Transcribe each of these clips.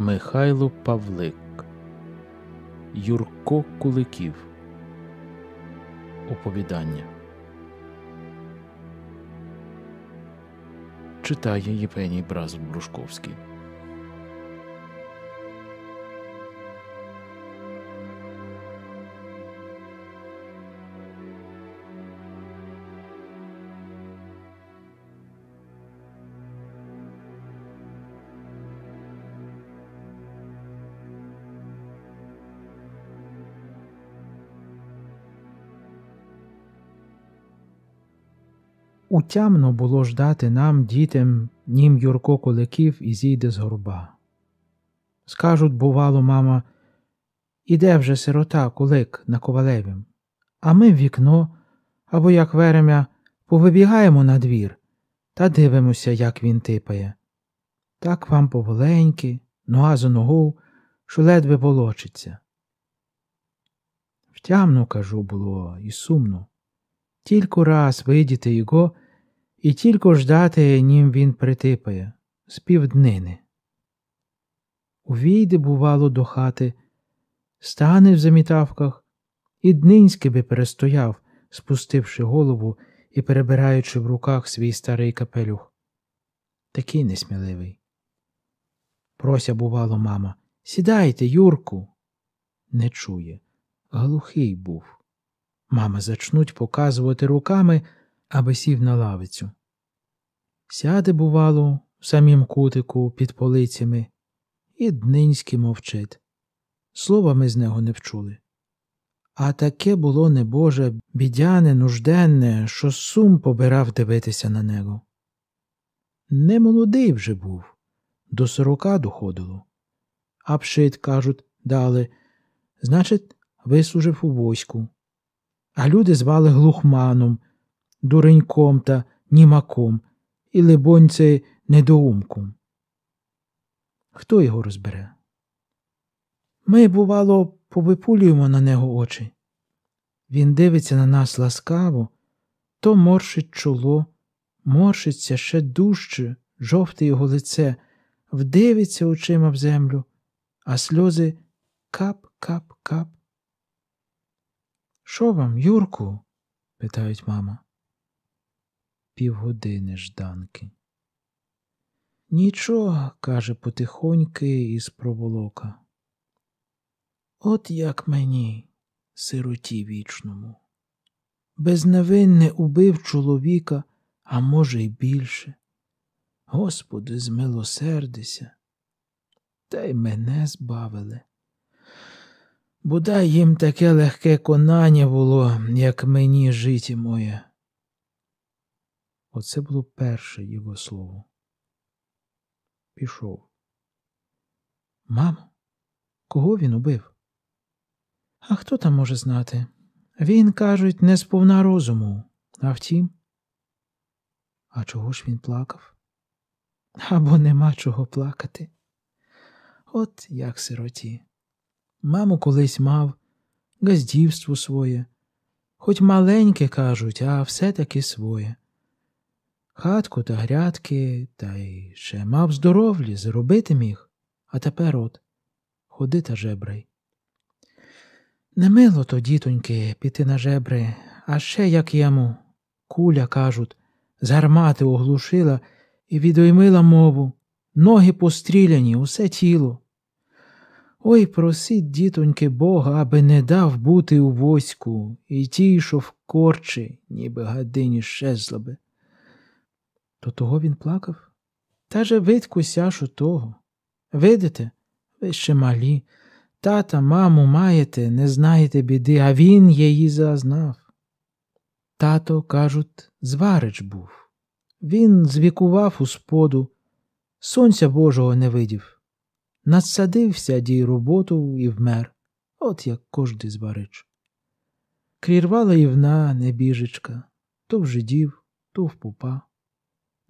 Михайло Павлик, Юрко Куликів. Оповідання читає Євгеній Браз Брушковський. Утямно було ждати нам, дітям, нім Юрко Куликів і зійде з горба. Скажуть, бувало, мама, іде вже сирота кулик на ковалевім, а ми в вікно або, як верем'я, повибігаємо на двір та дивимося, як він типає. Так вам поволеньки, нога за ногу, що ледве волочиться. Втямно, кажу, було, і сумно. Тільки раз видіти його і тільки ждати, нім він притипає, з півднини. Увійде, бувало, до хати, стане в замітавках, і днинськи би перестояв, спустивши голову і перебираючи в руках свій старий капелюх. Такий несміливий. Прося, бувало, мама, сідайте, Юрку. Не чує. Глухий був. Мама зачнуть показувати руками аби сів на лавицю. Сяде, бувало, в самім кутику під полицями, і днинський мовчить. Слова ми з нього не вчули. А таке було небоже, бідяне, нужденне, що сум побирав дивитися на нього. Не молодий вже був, до сорока доходило. А пшит, кажуть, дали, значить, вислужив у войську. А люди звали глухманом, дуреньком та німаком, і, либонь, це недоумком. Хто його розбере? Ми, бувало, повипулюємо на нього очі. Він дивиться на нас ласкаво, то морщить чоло, морщиться ще дужче, жовте його лице, вдивиться очима в землю, а сльози кап-кап-кап. Що вам, Юрку? питають мама півгодини жданки. Нічого, каже потихоньки із проволока. От як мені, сироті вічному, безневинне убив чоловіка, а може, й більше. Господи, змилосердися, та й мене збавили. Бодай їм таке легке конання було, як мені житі моє. Оце було перше його слово. Пішов. Мамо, кого він убив? А хто там може знати? Він, кажуть, не сповна розуму. А втім. А чого ж він плакав? Або нема чого плакати. От як сироті. Маму колись мав, газдівство своє, хоч маленьке кажуть, а все таки своє хатку та грядки, та й ще мав здоровлі, зробити міг, а тепер от ходи та жебрай. Немило то, дітоньки, піти на жебри, а ще як йому, куля, кажуть, з гармати оглушила і відоймила мову, ноги постріляні, усе тіло. Ой, просіть, дітоньки, Бога, аби не дав бути у воську і тій, що в корчі, ніби гадині щезла би. То того він плакав? Та же видьку сяшу того. Видите, ви ще малі. Тата, маму маєте, не знаєте біди, а він її зазнав. Тато, кажуть, зварич був. Він звікував у споду, сонця Божого не видів. Надсадився дій роботу і вмер, от як кожний зварич. Крірвала івна небіжечка то в жидів, то в попа.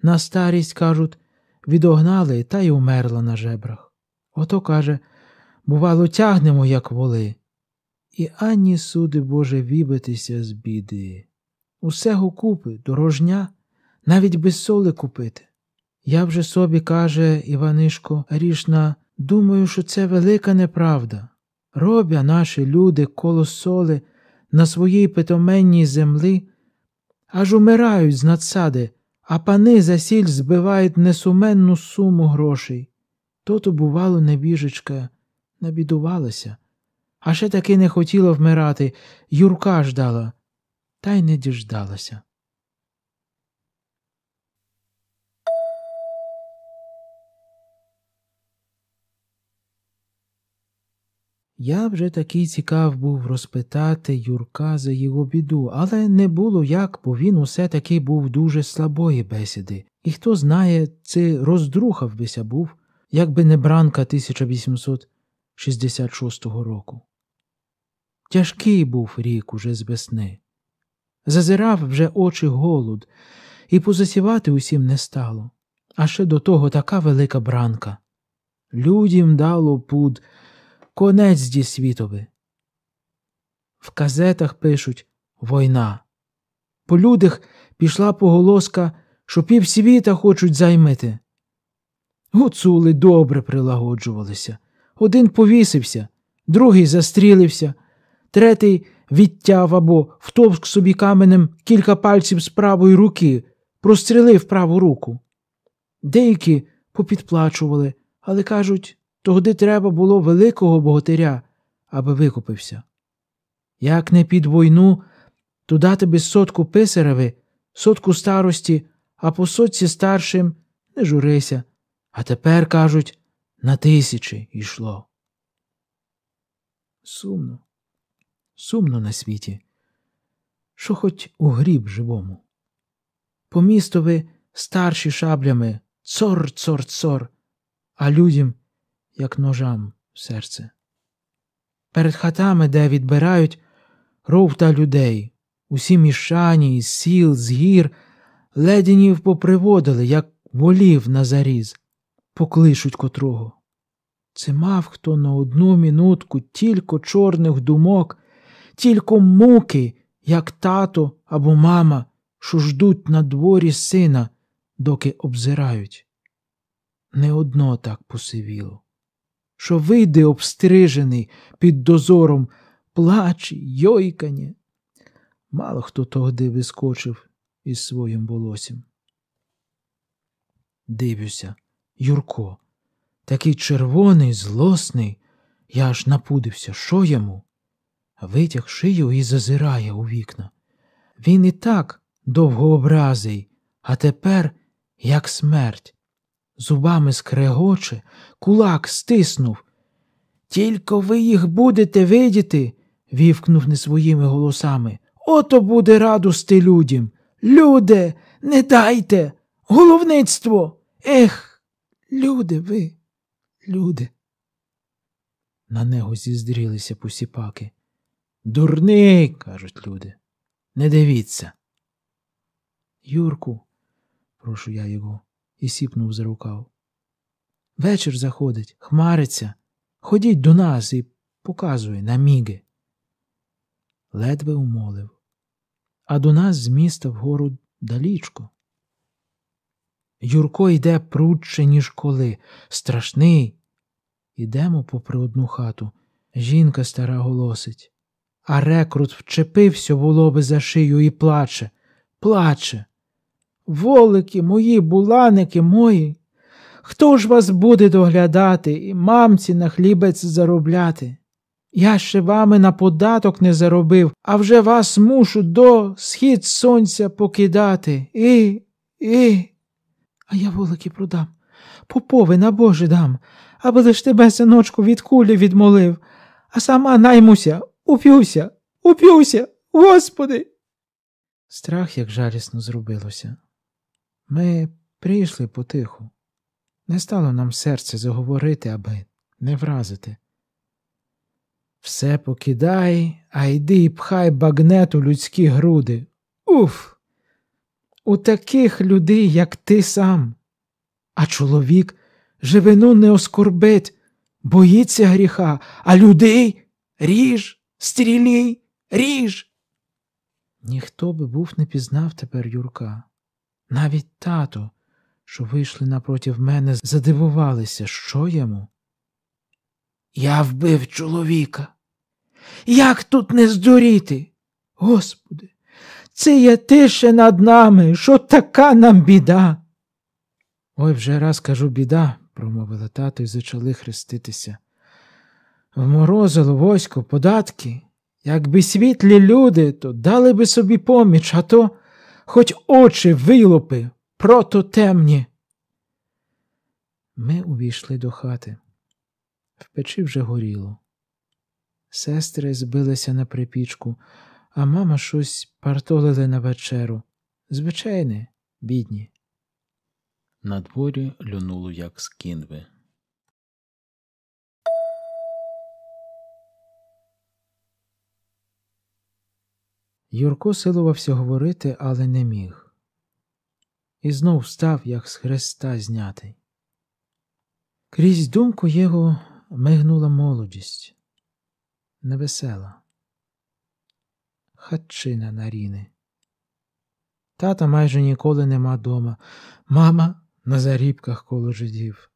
На старість, кажуть, відогнали та й умерла на жебрах. Ото, каже, бувало, тягнемо, як воли. І ані суди Боже вібитися з біди. Усе гукупи, дорожня, навіть без соли купити. Я вже собі, каже Іванишко Рішна, думаю, що це велика неправда. Робя наші люди коло соли на своїй питоменній землі, аж умирають з надсади, а пани за сіль збивають несуменну суму грошей. То то, бувало, небіжечка, набідувалася, а ще таки не хотіла вмирати, Юрка ждала, та й не діждалася. Я вже такий цікав був розпитати Юрка за його біду, але не було як, бо він усе таки був дуже слабої бесіди, і хто знає, це роздрухав бися був, якби не бранка 1866 року. Тяжкий був рік уже з весни. Зазирав вже очі голод, і позасівати усім не стало. А ще до того така велика бранка. Людям дало пуд. Конець зді світові. В казетах пишуть война. По людях пішла поголоска, що півсвіта хочуть займити. Гуцули добре прилагоджувалися. Один повісився, другий застрілився, третій відтяв або втовк собі каменем кілька пальців з правої руки, прострілив праву руку. Деякі попідплачували, але кажуть Тогди треба було великого богатиря, аби викупився. Як не під війну, то дати би сотку писареви, сотку старості, а по сотці старшим не журися. А тепер, кажуть, на тисячі йшло. Сумно, сумно на світі, що хоч у гріб живому. По місту ви старші шаблями цор цор цор, а людям як ножам в серце. Перед хатами, де відбирають ров та людей, усі мішані, із сіл, з гір, ледянів поприводили, як волів на заріз, поклишуть котрого. Це мав хто на одну минутку тільки чорних думок, тільки муки, як тато або мама, що ждуть на дворі сина, доки обзирають. Не одно так посивіло що вийде обстрижений під дозором плач, йойкання. Мало хто тогди вискочив із своїм волоссям. Дивлюся, Юрко, такий червоний, злосний, я аж напудився, що йому? Витяг шию і зазирає у вікна. Він і так довгообразий, а тепер як смерть зубами скрегоче, кулак стиснув. Тільки ви їх будете видіти, вівкнув не своїми голосами. Ото буде радости людям. Люде, не дайте, головництво. Ех, люди ви, люди. На него зіздрілися посіпаки. Дурний, кажуть люди, не дивіться. Юрку, прошу я його, і сіпнув за рукав. Вечір заходить, хмариться. Ходіть до нас і показуй на міги. Ледве умолив. А до нас з міста вгору далічко. Юрко йде прудче, ніж коли, страшний. Ідемо попри одну хату. Жінка стара голосить. А рекрут вчепився в волоби за шию і плаче, плаче. Волики мої, буланики мої, хто ж вас буде доглядати і мамці на хлібець заробляти? Я ще вами на податок не заробив, а вже вас мушу до схід сонця покидати. І, і. А я волики продам, попови на Боже дам, аби лиш тебе, синочку, від кулі відмолив, а сама наймуся, уп'юся, уп'юся, господи. Страх як жалісно зробилося. Ми прийшли потиху. Не стало нам серце заговорити, аби не вразити. Все покидай, а йди і пхай багнет у людські груди. Уф! У таких людей, як ти сам. А чоловік живину не оскорбить, боїться гріха, а людей ріж, стрілій, ріж. Ніхто би був не пізнав тепер Юрка. Навіть тато, що вийшли напротив мене, задивувалися, що йому. Я вбив чоловіка. Як тут не здуріти? Господи, це є тише над нами, що така нам біда. Ой вже раз кажу біда, промовила тато і зачали хреститися. Вморозило восько податки. Якби світлі люди, то дали би собі поміч, а то хоч очі вилупи, прото темні. Ми увійшли до хати. В печі вже горіло. Сестри збилися на припічку, а мама щось партолили на вечеру. Звичайне, бідні. На дворі люнуло, як з кінви. Юрко силувався говорити, але не міг. І знов став, як з хреста знятий. Крізь думку його мигнула молодість невесела, хатчина на ріни. Тата майже ніколи нема дома, мама на зарібках коло жидів.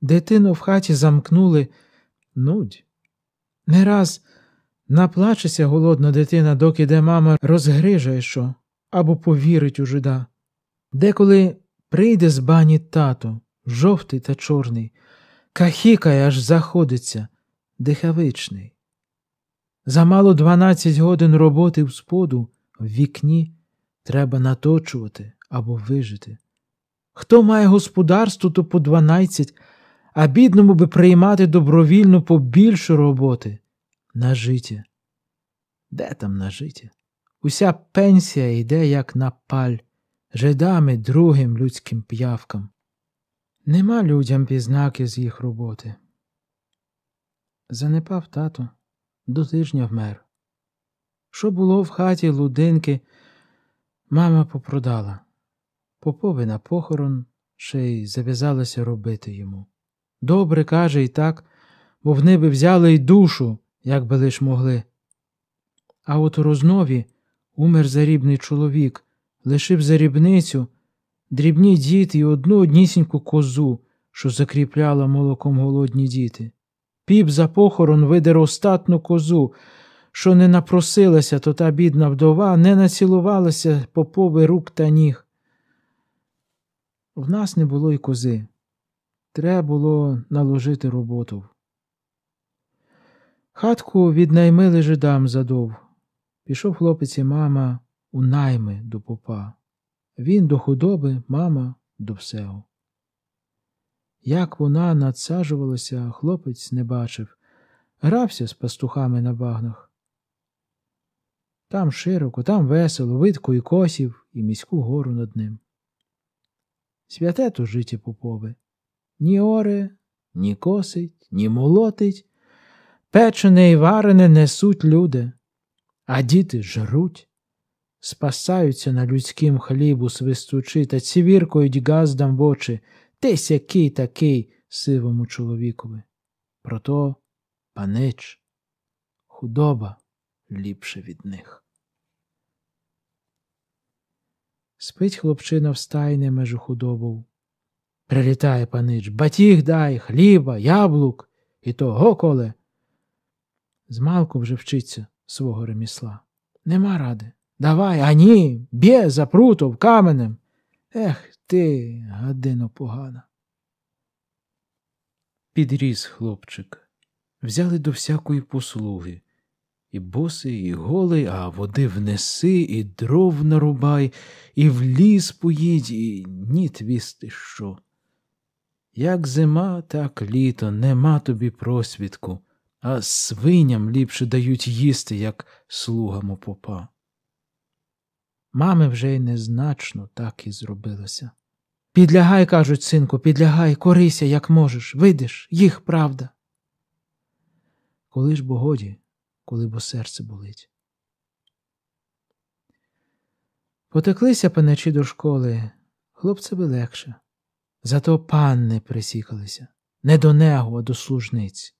Дитину в хаті замкнули нудь. Не раз Наплачеться голодна дитина, доки де мама розгрижає що або повірить у жида. Деколи прийде з бані тато, жовтий та чорний, кахікає, аж заходиться, дихавичний. Замало дванадцять годин роботи в споду в вікні треба наточувати або вижити. Хто має господарство, то по дванадцять, а бідному би приймати добровільно побільше роботи. На нажиті. Де там на житі? Уся пенсія йде, як на паль, жидами другим людським п'явкам. Нема людям пізнаки з їх роботи. Занепав тато, до тижня вмер. Що було в хаті лудинки, мама попродала. Попови на похорон ще й зав'язалася робити йому. Добре каже і так, бо в неби взяли й душу як би лиш могли. А от у рознові умер зарібний чоловік, лишив зарібницю, дрібні діти і одну однісіньку козу, що закріпляла молоком голодні діти. Піп за похорон видер остатну козу, що не напросилася, то та бідна вдова не націлувалася попови рук та ніг. В нас не було й кози. Треба було наложити роботу. Хатку віднаймили жидам задов. Пішов хлопець і мама у найми до попа. Він до худоби, мама до всего. Як вона надсаджувалася, хлопець не бачив, грався з пастухами на багнах. Там широко, там весело, видко і косів, і міську гору над ним. Святе то життя попове ні оре, ні косить, ні молотить, Печене і варене несуть люди, а діти жруть, спасаються на людськім хлібу, свистучи та цівіркують газдам в очі, Тись який такий сивому чоловікові. Прото панич, худоба ліпше від них. Спить хлопчина в стайне межу худобов. Прилітає панич батіг дай, хліба, яблук, і того коле. Змалку вже вчиться свого ремісла. Нема ради. Давай, а ні, б'є запрутов каменем. Ех ти, гадино погана. Підріс хлопчик. Взяли до всякої послуги. І босий, і голий, а води внеси, і дров нарубай, і в ліс поїдь, і ні твісти що. Як зима, так літо, нема тобі просвідку а свиням ліпше дають їсти, як слугам у попа. Мами вже й незначно так і зробилося. Підлягай, кажуть, синку, підлягай, корися, як можеш, видиш, їх правда. Коли ж бо годі, коли бо серце болить. Потеклися паничі до школи, хлопцеві легше. Зато панни присікалися не до нього, а до служниць.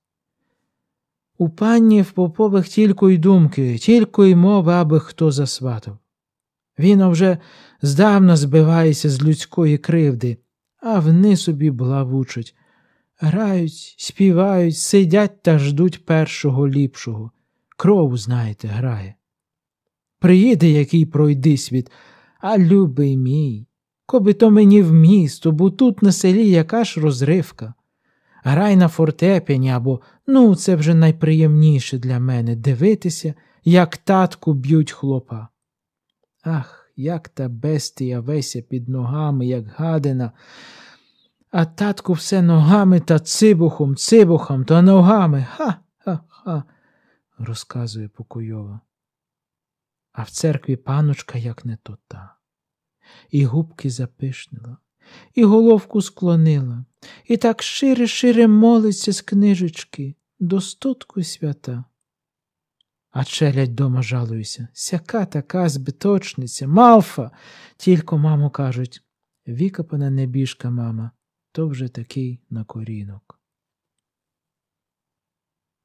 У панів попових тільки й думки, тільки й мови, аби хто засватав. Він вже здавна збивається з людської кривди, а вни собі блавучуть. Грають, співають, сидять та ждуть першого ліпшого. Кров, знаєте, грає. Приїде який пройди світ, а любий мій, коби то мені в місто, бо тут на селі яка ж розривка грай на фортепіані або ну, це вже найприємніше для мене дивитися, як татку б'ють хлопа. Ах, як та бестія веся під ногами, як гадина. А татку все ногами та цибухом, цибухом та ногами. Ха ха ха, розказує Покуйова. А в церкві паночка як не то та, і губки запишнила і головку склонила, і так шире, шире молиться з книжечки до стотку свята. А челядь дома жалуюся, сяка така збиточниця, малфа, тільки маму кажуть. Вікапана небіжка мама, то вже такий на корінок.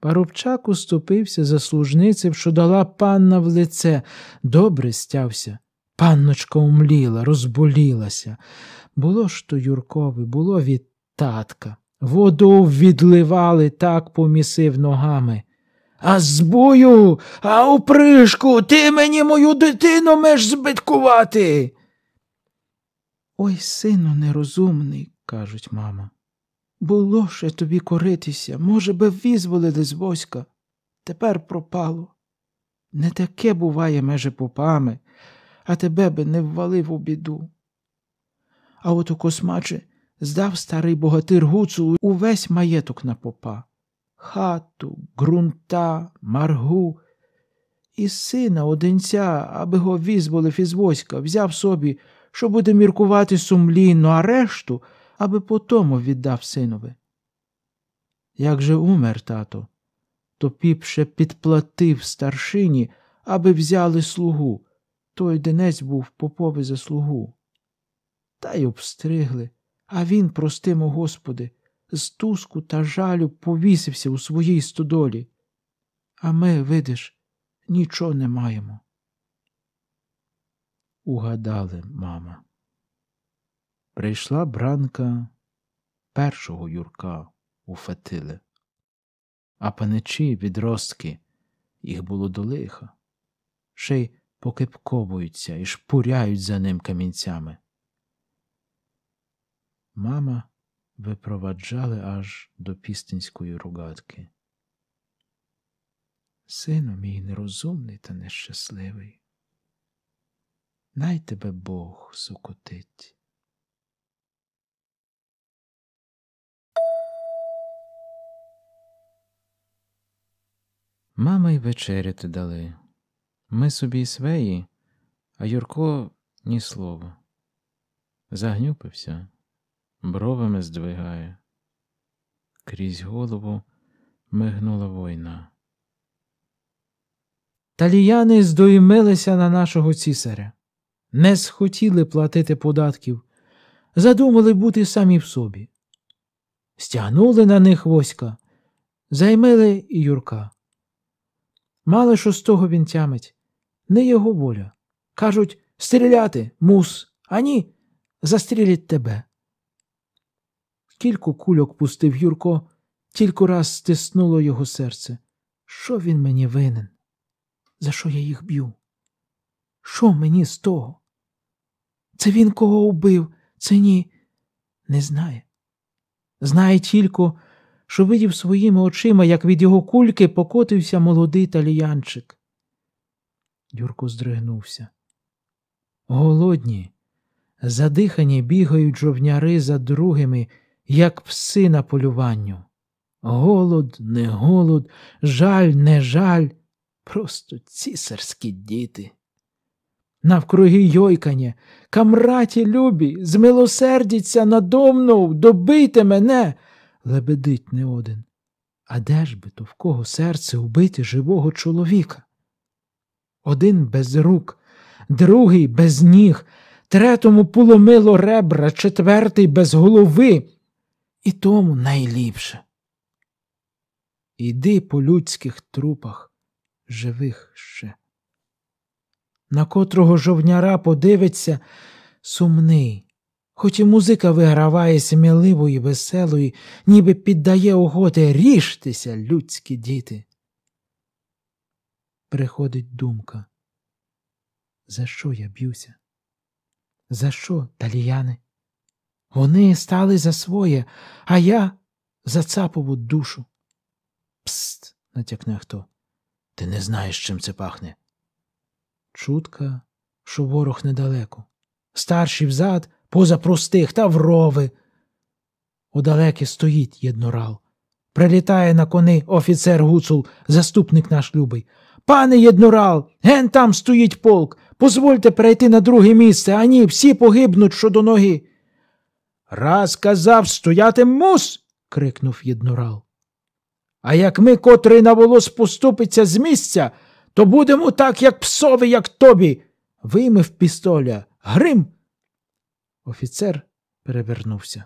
Парубчак уступився за служниців, що дала панна в лице, добре стявся. Панночка умліла, розболілася, було ж то Юркове, було від татка. Воду відливали так помісив ногами. А збою, а опришку, ти мені мою дитину меш збиткувати. Ой, сину нерозумний, кажуть мама. Було ще тобі коритися, може, би візволили з воська. Тепер пропало. Не таке буває меже попами, а тебе би не ввалив у біду. А от у космачі здав старий богатир гуцу увесь маєток на попа хату, грунта, маргу. І сина одинця, аби го візволив із війська, взяв собі, що буде міркувати сумлінно, а решту, аби потому віддав синові. Як же умер тато, то піп ще підплатив старшині, аби взяли слугу. Той денець був попові за слугу та й обстригли. А він, простимо, Господи, з туску та жалю повісився у своїй стодолі. А ми, видиш, нічого не маємо. Угадали, мама. Прийшла бранка першого Юрка у Фатиле, а паничі відростки їх було до лиха, ще й покипковуються і шпуряють за ним камінцями. Мама випроваджали аж до пістинської ругатки. Сину мій нерозумний та нещасливий, най тебе Бог сукотить. Мама й вечеряти дали. Ми собі й свеї, а Юрко ні слова. Загнюпився бровами здвигає. Крізь голову мигнула война. Таліяни здоймилися на нашого цісаря, не схотіли платити податків, задумали бути самі в собі. Стягнули на них воська, займили і Юрка. Мали шостого він тямить, не його воля. Кажуть, стріляти, мус, ані застрілять тебе. Кілько кульок пустив Юрко, тільки раз стиснуло його серце. Що він мені винен? За що я їх б'ю? Що мені з того? Це він кого убив, це ні, не знає. Знає тільки, що видів своїми очима, як від його кульки покотився молодий таліянчик. Юрко здригнувся. Голодні, задихані бігають жовняри за другими як пси на полюванню. Голод, не голод, жаль, не жаль, просто цісарські діти. Навкруги йойкання, камраті любі, змилосердіться надо мною, добийте мене, лебедить не один. А де ж би то в кого серце убити живого чоловіка? Один без рук, другий без ніг, третому поломило ребра, четвертий без голови і тому найліпше. Іди по людських трупах, живих ще. На котрого жовняра подивиться сумний, хоч і музика виграває сміливу веселої, ніби піддає угоди ріжтеся, людські діти. Приходить думка. За що я б'юся? За що, таліяни? Вони стали за своє, а я за цапову душу. Пст, натякне хто. Ти не знаєш, чим це пахне. Чутка, що ворог недалеко. Старші взад, поза простих та врови. Удалеке стоїть єднорал. Прилітає на кони офіцер гуцул, заступник наш любий. Пане єднорал, ген там стоїть полк. Позвольте перейти на друге місце, ані всі погибнуть щодо ноги. Раз казав стояти мус. крикнув єднорал. А як ми, котрий на волос поступиться з місця, то будемо так, як псови, як тобі. вимив пістоля. Грим. Офіцер перевернувся.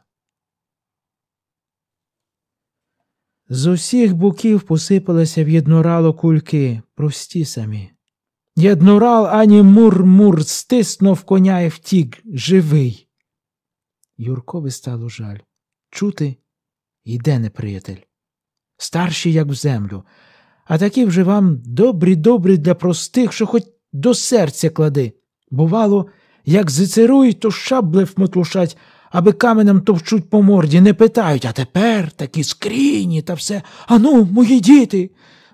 З усіх боків посипалися в єдноралу кульки, прості самі. Єднорал ані мур-мур стиснув коня і втік, живий. Юркові стало жаль. Чути йде неприятель. Старші, як в землю, а такі вже вам добрі добрі для простих, що хоч до серця клади. Бувало, як зицирують, то шабли вмотлушать, аби каменем товчуть по морді, не питають, а тепер такі скріні та все. Ану, мої діти.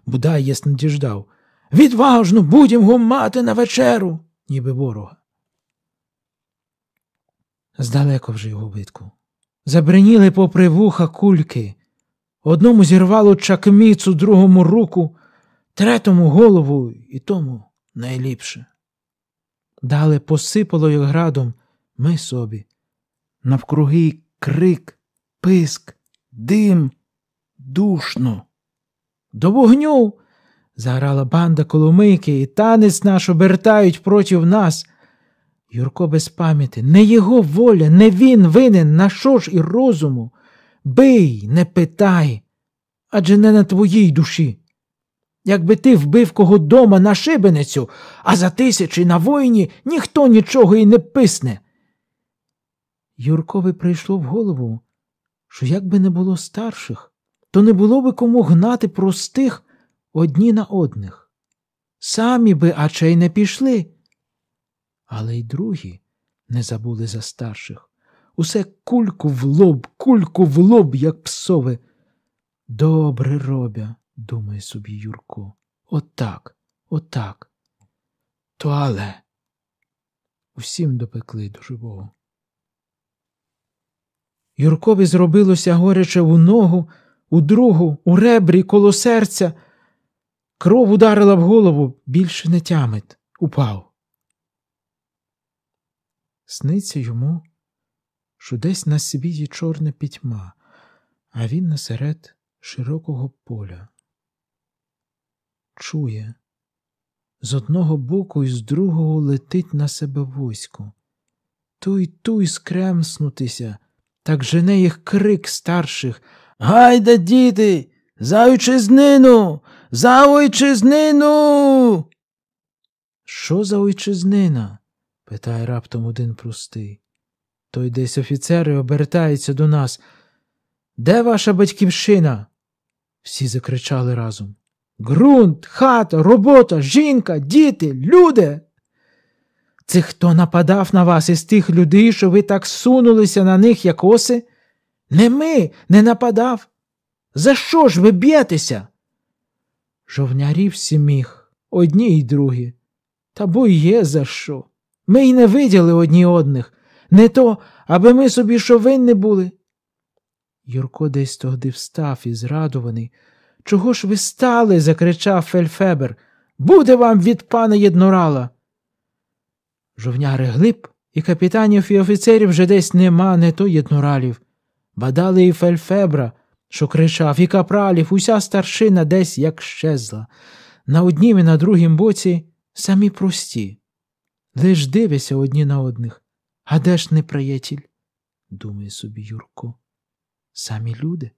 Будай ясно діждав. Відважно будемо гумати на вечеру, ніби ворога здалеко вже його битку. Забриніли попри вуха кульки, одному зірвало чакміцу, другому руку, третому голову і тому найліпше. Дали посипало як градом ми собі. Навкруги крик, писк, дим, душно. До вогню! заграла банда коломийки, і танець наш обертають проти нас. Юрко без пам'яті, не його воля, не він винен, на що ж і розуму. Бий, не питай, адже не на твоїй душі. Якби ти вбив кого дома на шибеницю, а за тисячі на воїні ніхто нічого і не писне. Юркові прийшло в голову, що якби не було старших, то не було би кому гнати простих одні на одних. Самі би, а чи не пішли але й другі не забули за старших. Усе кульку в лоб, кульку в лоб, як псове. Добре робя, думає собі Юрко. Отак, отак. То але усім допекли до живого. Юркові зробилося горяче у ногу, у другу, у ребрі, коло серця. Кров ударила в голову, більше не тямить, упав. Сниться йому, що десь на світі чорна пітьма, а він насеред широкого поля. Чує, з одного боку і з другого летить на себе вузько. Ту й ту й скремснутися, так жене їх крик старших. Гайда, діти, за ойчизнину, за ойчизнину. Що за ойчизнина? питає раптом один простий. Той десь офіцери обертається до нас. Де ваша батьківщина? Всі закричали разом. Грунт, хата, робота, жінка, діти, люди. Це хто нападав на вас із тих людей, що ви так сунулися на них, як оси? Не ми, не нападав. За що ж ви б'єтеся? Жовнярів сіміх, одні й другі. Та бо є за що. Ми й не виділи одні одних, не то, аби ми собі що винні були. Юрко десь тогди встав і зрадований. Чого ж ви стали? закричав Фельфебер. Буде вам від пана єднорала. Жовняри глиб, і капітанів і офіцерів вже десь нема, не то єднуралів, Бадали і Фельфебра, що кричав, і капралів, уся старшина десь як щезла. На однім і на другім боці самі прості лиш дивяться одні на одних. А де ж неприятель? думає собі Юрко. Самі люди.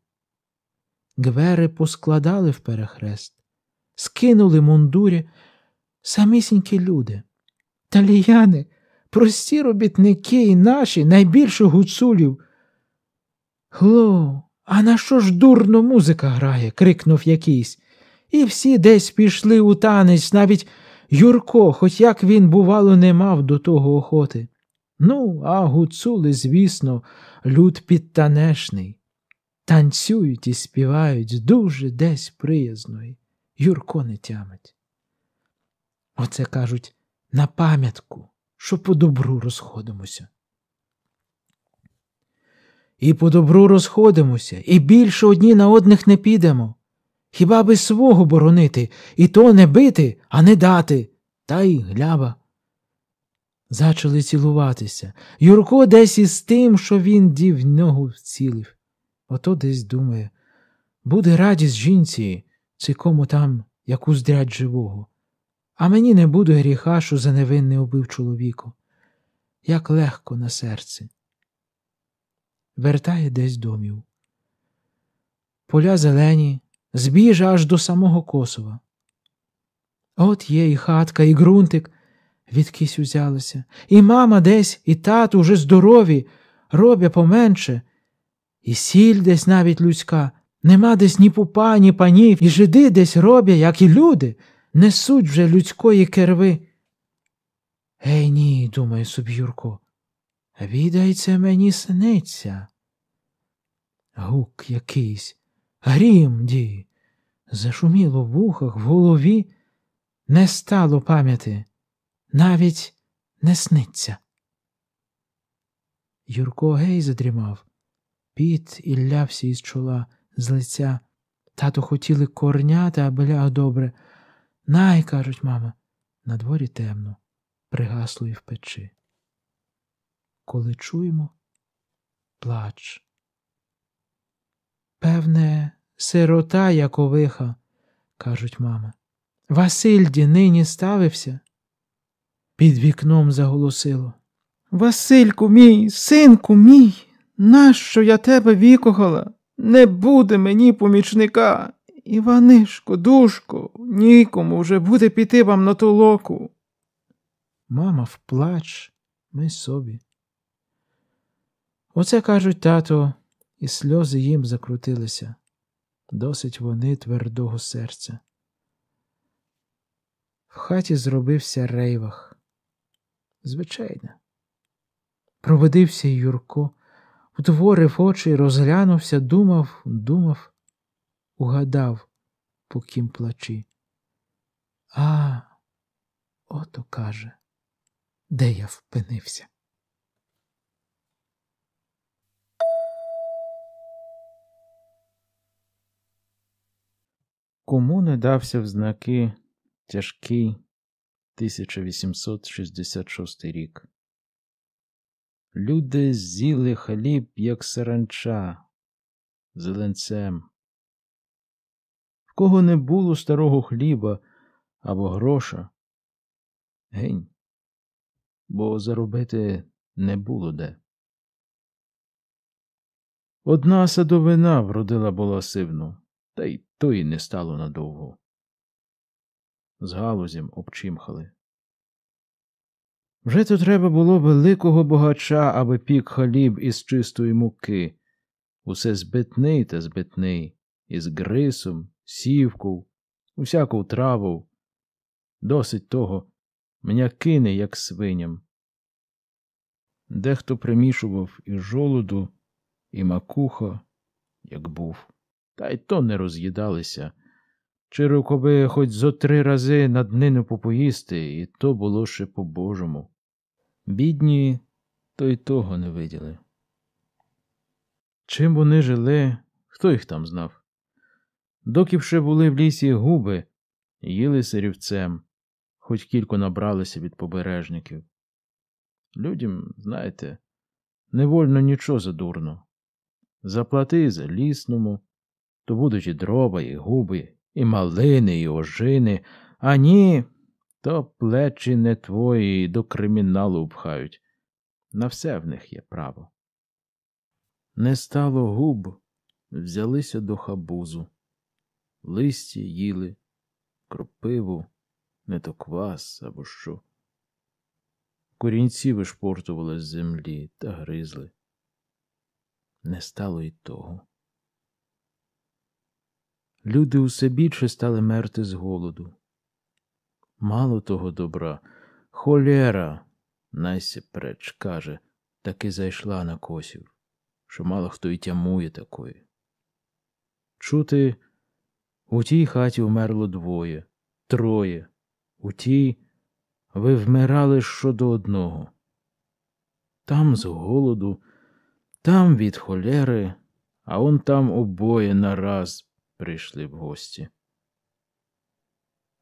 Гвери поскладали в перехрест, скинули мундурі, самісінькі люди. Таліяни, прості робітники і наші найбільше гуцулів. Гло, а на що ж дурно музика грає? крикнув якийсь. І всі десь пішли у танець, навіть Юрко, хоч як він, бувало, не мав до того охоти. Ну, а гуцули, звісно, люд підтанешний. Танцюють і співають дуже десь приязно. Юрко не тямить. Оце кажуть на пам'ятку, що по добру розходимося. І по добру розходимося, і більше одні на одних не підемо. Хіба би свого боронити, і то не бити, а не дати, та й гляба. Зачали цілуватися. Юрко десь із тим, що він дів ногу вцілив. Ото десь думає буде радість жінці, кому там яку здрять живого. А мені не буде гріха, що за невинне убив чоловіку. Як легко на серці. Вертає десь домів. Поля зелені, збіж аж до самого Косова. От є і хатка, і ґрунтик, відкись узялися, і мама десь, і тату, уже здорові, робя поменше, і сіль десь навіть людська, нема десь ні пупа, ні панів, і жиди десь роблять, як і люди, несуть вже людської керви. Ей ні, думає собі Юрко, відається мені сниться. Гук якийсь. Грімді. Зашуміло в ухах, в голові не стало пам'яті, навіть не сниться. Юрко гей задрімав, піт і лявся із чола, з лиця. Тато хотіли корняти, а беляг добре. Най, кажуть, мама, На дворі темно, пригасло і в печі. Коли чуємо, плач. Певне, сирота Яковиха, кажуть мама. Васильді нині ставився. Під вікном заголосило. Васильку мій, синку мій, нащо я тебе вікогала? Не буде мені помічника. Іванишко, душко, нікому вже буде піти вам на ту локу. Мама вплач, ми собі. Оце кажуть, тато, і сльози їм закрутилися. Досить вони твердого серця. В хаті зробився рейвах. Звичайно. Проведився Юрко, утворив очі, розглянувся, думав, думав, угадав, по кім плачі. А, ото каже, де я впинився. Кому не дався в знаки тяжкий 1866 рік. Люди з'їли хліб, як саранча зеленцем. В кого не було старого хліба або гроша, гень, бо заробити не було де. Одна садовина вродила була сивну та й тої не стало надовго. З галузям обчимхали. Вже то треба було великого богача, аби пік хліб із чистої муки, усе збитний та збитний, із грисом, сівков, усяку траву. Досить того, мене кине, як свиням. Дехто примішував і жолуду, і макуха, як був та й то не роз'їдалися. Чи рукоби хоч зо три рази на днину попоїсти, і то було ще по божому. Бідні, то й того не виділи. Чим вони жили, хто їх там знав? Доки ще були в лісі губи, їли сирівцем, хоч кілько набралися від побережників. Людям, знаєте, невольно нічого задурно. Заплати за лісному, то будуть і дрова, і губи, і малини, і ожини, а ні, то плечі не твої до криміналу пхають. На все в них є право. Не стало губ, взялися до хабузу, листі їли, кропиву, не то квас або що. Корінці вишпортували з землі та гризли. Не стало й того люди усе більше стали мерти з голоду. Мало того добра, холєра, найсепреч каже, таки зайшла на косів, що мало хто й тямує такої. Чути, у тій хаті вмерло двоє, троє, у тій ви вмирали щодо одного. Там з голоду, там від холери, а он там обоє нараз прийшли в гості.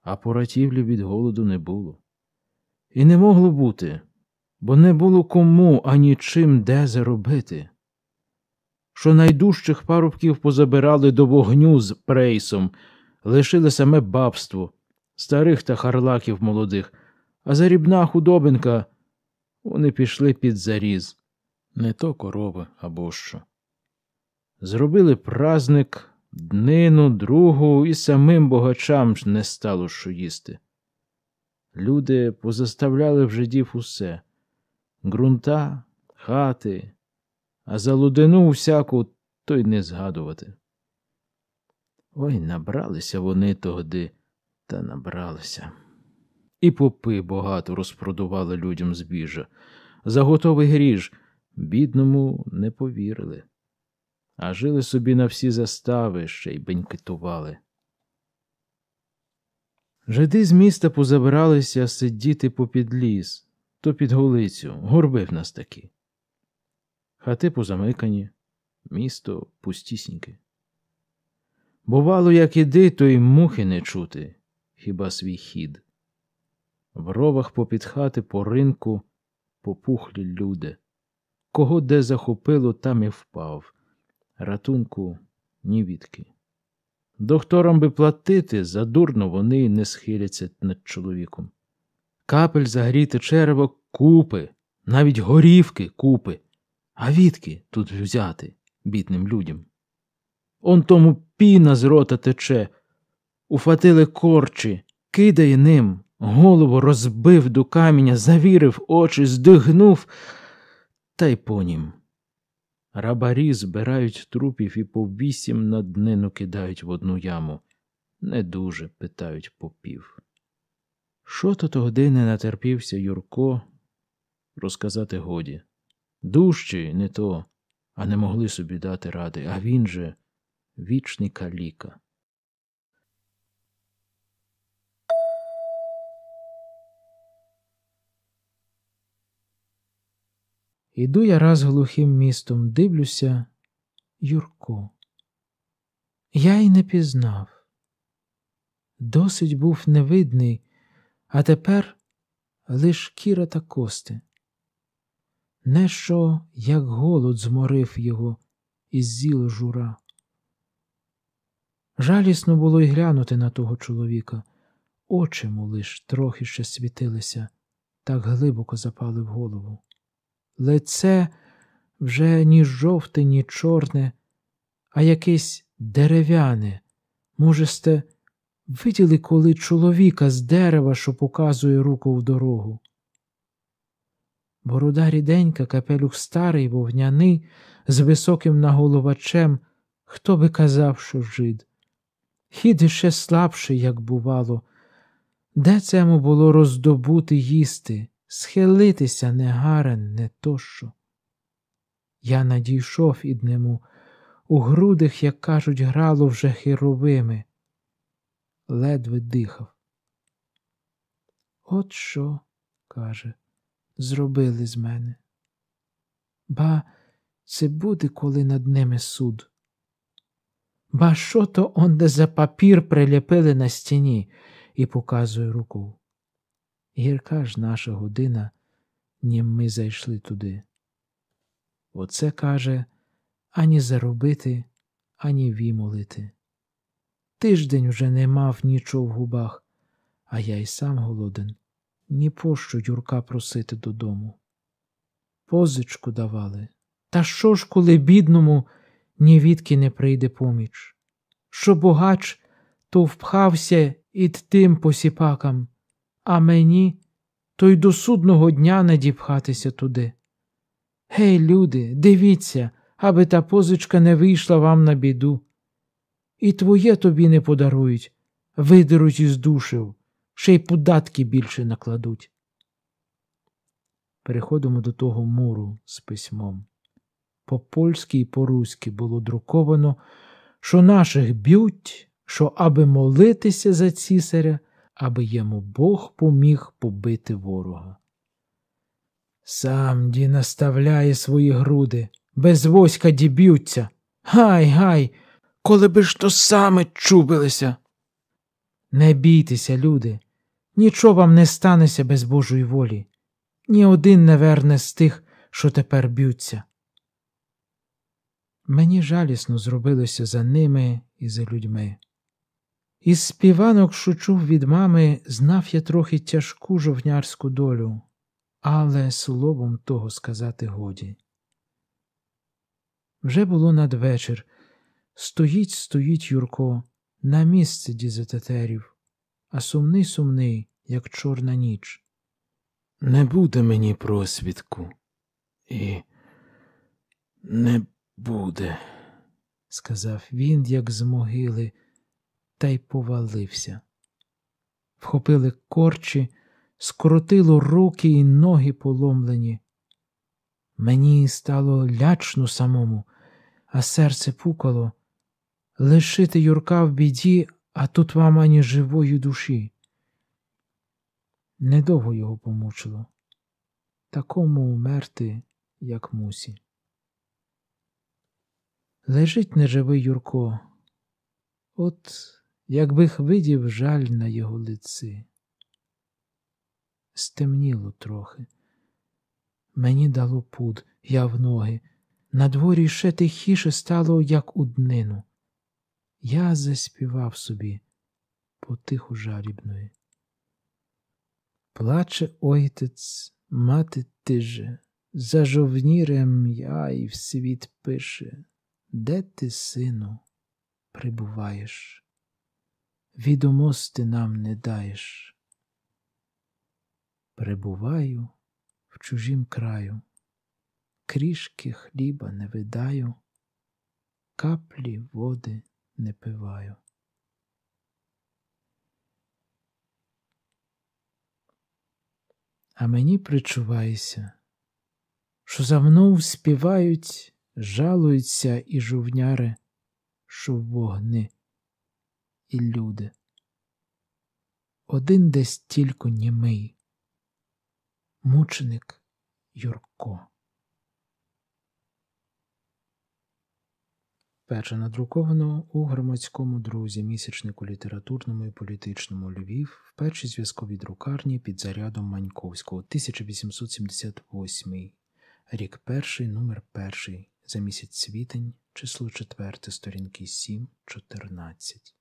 А поратівлі від голоду не було. І не могло бути, бо не було кому ані чим де заробити. Що найдужчих парубків позабирали до вогню з прейсом, лишили саме бабство, старих та харлаків молодих, а зарібна худобинка вони пішли під заріз, не то корови або що. Зробили праздник днину, другу і самим богачам ж не стало що їсти. Люди позаставляли в жидів усе ґрунта, хати, а за лудину всяку то й не згадувати. Ой набралися вони тогди, та набралися. І попи багато розпродували людям збіжжя. За готовий гріж бідному не повірили а жили собі на всі застави ще й бенькетували. Жиди з міста позабиралися сидіти попід ліс, то під голицю, горбив нас такі. Хати позамикані, місто пустісіньке. Бувало, як іди, то й мухи не чути, хіба свій хід. В ровах попід хати по ринку попухлі люди. Кого де захопило, там і впав ратунку нівідки. Докторам би платити задурно вони не схиляться над чоловіком. Капель загріти черево купи, навіть горівки купи. А відки тут взяти бідним людям? Он тому піна з рота тече, Уфатили корчі, кидає ним, голову розбив до каменя, завірив очі, здигнув, та й понім. Рабарі збирають трупів і по вісім на днину кидають в одну яму. Не дуже питають попів. Що то того не натерпівся Юрко, розказати годі. Дужчий не то, а не могли собі дати ради, а він же вічний каліка. Іду я раз глухим містом, дивлюся, Юрко. Я й не пізнав. Досить був невидний, а тепер лиш кіра та кости. Не що, як голод зморив його із зіло жура. Жалісно було й глянути на того чоловіка, очі му лиш трохи ще світилися, так глибоко запали в голову лице вже ні жовте, ні чорне, а якесь дерев'яне. Може, сте виділи коли чоловіка з дерева, що показує руку в дорогу. Борода ріденька, капелюх старий, вовняний, з високим наголовачем, хто би казав, що жид. Хід іще слабший, як бувало, де цьому було роздобути їсти схилитися негарен, не тощо. Я надійшов і іднему, у грудих, як кажуть, грало вже херовими. ледве дихав. От що, каже, зробили з мене. Ба, це буде, коли над ними суд. Ба що то онде за папір приліпили на стіні і показує руку. Гірка ж наша година, нім ми зайшли туди. Оце каже ані заробити, ані вімолити. Тиждень уже не мав нічого в губах, а я й сам голоден, ні пощо Юрка просити додому. Позичку давали. Та що ж, коли бідному, ні відки не прийде поміч? Що богач то впхався і тим посіпакам а мені то й до судного дня не діпхатися туди. Гей, люди, дивіться, аби та позичка не вийшла вам на біду. І твоє тобі не подарують, видеруть із душів, ще й податки більше накладуть. Переходимо до того муру з письмом. По польськи і по руськи було друковано, що наших б'ють, що аби молитися за цісаря, аби йому Бог поміг побити ворога. Сам ді наставляє свої груди, без воська діб'ються. Гай, гай, коли би ж то саме чубилися. Не бійтеся, люди, нічого вам не станеться без Божої волі. Ні один не верне з тих, що тепер б'ються. Мені жалісно зробилося за ними і за людьми. Із співанок, що чув від мами, знав я трохи тяжку жовнярську долю, але словом того сказати годі. Вже було надвечір. Стоїть, стоїть Юрко, на місці дізететерів, а сумний, сумний, як чорна ніч. Не буде мені просвідку, і не буде, сказав він, як з могили та й повалився. Вхопили корчі, скрутило руки і ноги поломлені. Мені стало лячно самому, а серце пукало. Лишити Юрка в біді, а тут вам ані живої душі. Недовго його помучило. Такому умерти, як мусі. Лежить неживий Юрко. От якби хвидів жаль на його лиці. Стемніло трохи. Мені дало пуд, я в ноги. На дворі ще тихіше стало, як у днину. Я заспівав собі потиху жалібної. Плаче ойтець, мати ти же, за жовнірем я і в світ пише, де ти, сину, прибуваєш? відомости нам не даєш. прибуваю в чужім краю, крішки хліба не видаю, каплі води не пиваю. А мені причувається, що за мною співають, жалуються і жовняри, що вогни і люди. Один десь тільки німий, мученик Юрко. Перше надруковано у громадському друзі місячнику літературному і політичному Львів в першій зв'язковій друкарні під зарядом Маньковського 1878 рік перший, номер перший, за місяць світень, число четверте, сторінки 7, 14.